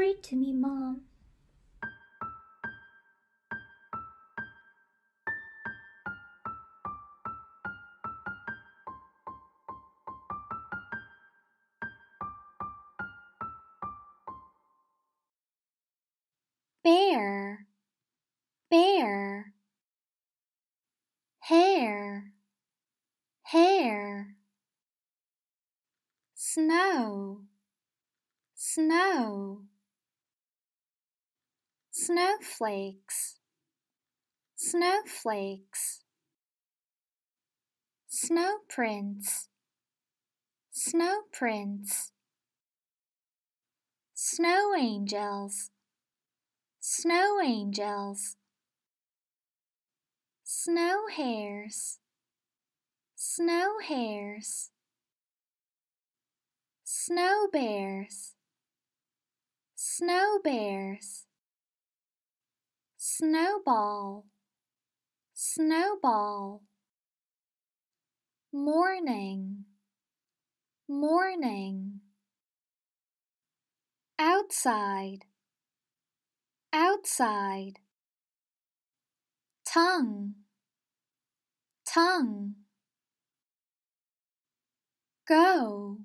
Read to me, Mom. bear, bear, hair, hair, snow, snow snowflakes snowflakes snowprints snowprints snow angels snow angels snow hares snow hares snow bears snow bears snowball, snowball. Morning, morning. Outside, outside. Tongue, tongue. Go,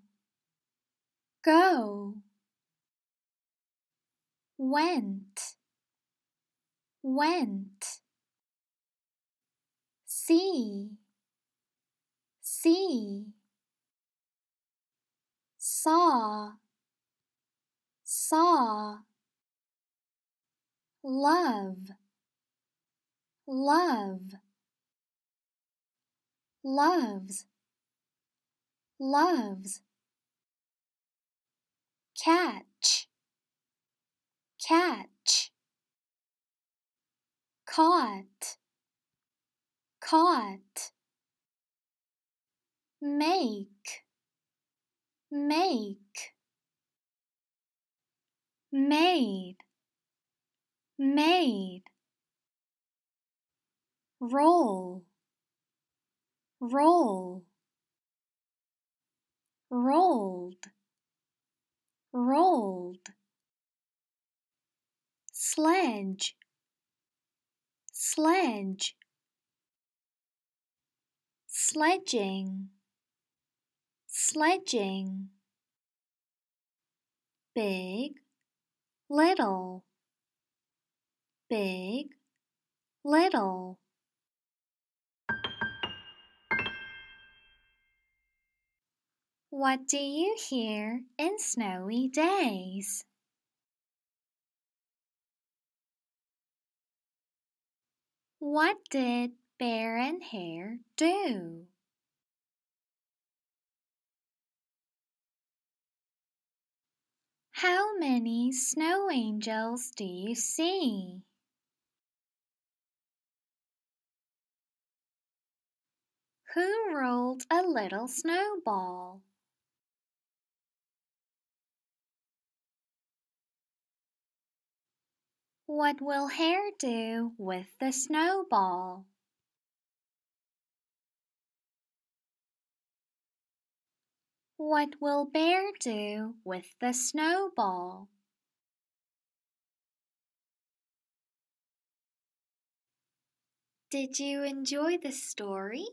go. Went, went see see saw saw love love loves loves catch catch caught, caught. Make, make. Made, made. Roll, roll. Rolled, rolled. Sledge, sledge sledging sledging big little big little What do you hear in snowy days? What did Bear and Hare do? How many snow angels do you see? Who rolled a little snowball? What will Hare do with the snowball? What will Bear do with the snowball? Did you enjoy the story?